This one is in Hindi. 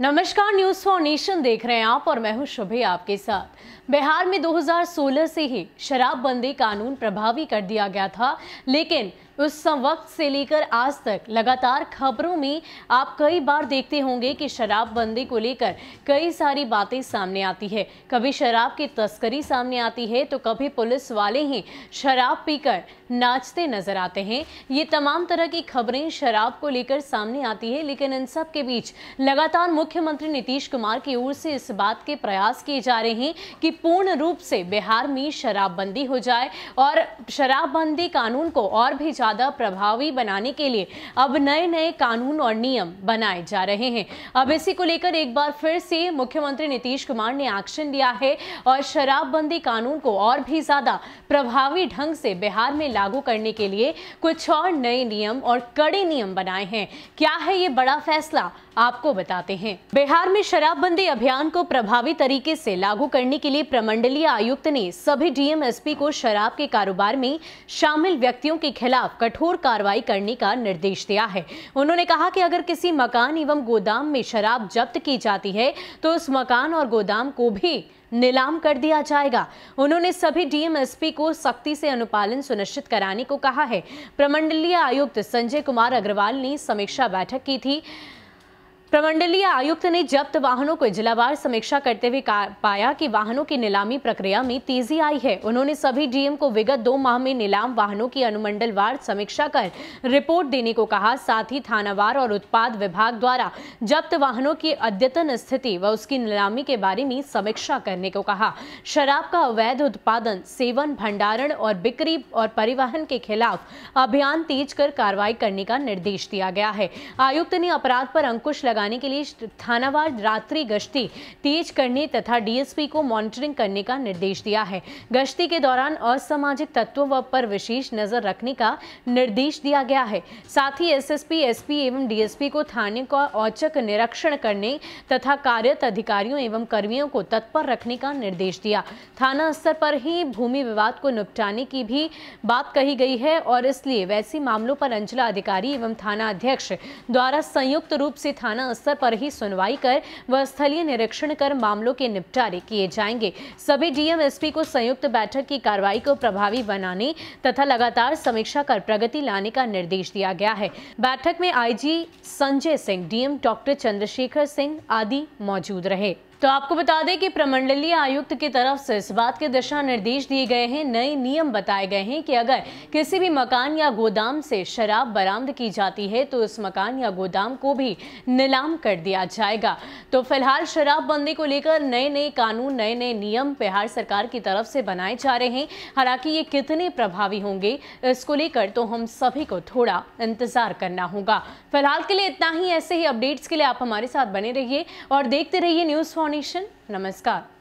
नमस्कार न्यूज फॉर नेशन देख रहे हैं आप और मैं हूं शुभे आपके साथ बिहार में 2016 से ही शराबबंदी कानून प्रभावी कर दिया गया था लेकिन उस वक्त से लेकर आज तक लगातार खबरों में आप कई बार देखते होंगे कि शराबबंदी को लेकर कई सारी बातें सामने आती है कभी शराब की तस्करी सामने आती है तो कभी पुलिस वाले ही शराब पीकर नाचते नजर आते हैं ये तमाम तरह की खबरें शराब को लेकर सामने आती है लेकिन इन सब के बीच लगातार मुख्यमंत्री नीतीश कुमार की ओर से इस बात के प्रयास किए जा रहे हैं कि पूर्ण रूप से बिहार में शराबबंदी हो जाए और शराबबंदी कानून को और भी ज़्यादा प्रभावी बनाने के लिए अब नए नए कानून और नियम बनाए जा रहे हैं अब इसी को लेकर एक बार फिर से मुख्यमंत्री नीतीश कुमार ने एक्शन लिया है और शराबबंदी कानून को और भी ज़्यादा प्रभावी ढंग से बिहार में लागू करने के लिए कुछ और नए नियम और कड़े नियम बनाए हैं क्या है ये बड़ा फैसला आपको बताते हैं बिहार में शराबबंदी अभियान को प्रभावी तरीके से लागू करने के लिए प्रमंडलीय आयुक्त ने सभी डीएमएसपी को शराब के कारोबार में शामिल व्यक्तियों के खिलाफ कठोर कार्रवाई करने का निर्देश दिया है उन्होंने कहा कि अगर किसी मकान एवं गोदाम में शराब जब्त की जाती है तो उस मकान और गोदाम को भी नीलाम कर दिया जाएगा उन्होंने सभी डीएमएसपी को सख्ती से अनुपालन सुनिश्चित कराने को कहा है प्रमंडलीय आयुक्त संजय कुमार अग्रवाल ने समीक्षा बैठक की थी प्रमंडलीय आयुक्त ने जब्त वाहनों को जिलावार समीक्षा करते हुए पाया कि वाहनों की नीलामी प्रक्रिया में तेजी आई है उन्होंने सभी डीएम को विगत दो माह में नीलाम वाहनों की अनुमंडलवार समीक्षा कर रिपोर्ट देने को कहा साथ ही थानावार और उत्पाद विभाग द्वारा जब्त वाहनों की अद्यतन स्थिति व उसकी नीलामी के बारे में समीक्षा करने को कहा शराब का अवैध उत्पादन सेवन भंडारण और बिक्री और परिवहन के खिलाफ अभियान तेज कर कार्रवाई करने का निर्देश दिया गया है आयुक्त ने अपराध पर अंकुश लगाने के लिए थानावार रात्रि गश्ती तेज करने तथा डीएसपी को मॉनिटरिंग करने का निर्देश दिया है गश्ती के दौरान असामाजिक तत्वों पर विशेष नजर रखने का निर्देश दिया गया है साथ ही एसएसपी एसपी एवं डीएसपी को थाने का औचक निरीक्षण करने तथा कार्यरत अधिकारियों एवं कर्मियों को तत्पर रखने का निर्देश दिया थाना स्तर पर ही भूमि विवाद को निपटाने की भी बात कही गई है और इसलिए वैसे मामलों पर अंचला अधिकारी एवं थाना अध्यक्ष द्वारा संयुक्त रूप से थाना थाना स्तर पर ही सुनवाई कर व स्थलीय निरीक्षण कर मामलों के निपटारे किए जाएंगे सभी डीएम एसपी को संयुक्त बैठक की कार्रवाई को प्रभावी बनाने तथा लगातार समीक्षा कर प्रगति लाने का निर्देश दिया गया है बैठक में IG Sanjay Singh DM doctor Chandrashekhar Singh आदि मौजूद रहे तो आपको बता दें कि प्रमंडलीय आयुक्त की तरफ से इस बात के दिशा निर्देश दिए गए हैं नए नियम बताए गए हैं कि अगर किसी भी मकान या गोदाम से शराब बरामद की जाती है तो उस मकान या गोदाम को भी नीलाम कर दिया जाएगा तो फिलहाल शराबबंदी को लेकर नए नए कानून नए नए नियम बिहार सरकार की तरफ से बनाए जा रहे हैं हालांकि ये कितने प्रभावी होंगे इसको लेकर तो हम सभी को थोड़ा इंतजार करना होगा फिलहाल के लिए इतना ही ऐसे ही अपडेट्स के लिए आप हमारे साथ बने रहिए और देखते रहिए न्यूज़ फॉर्न एक्सप्लेनेशन नमस्कार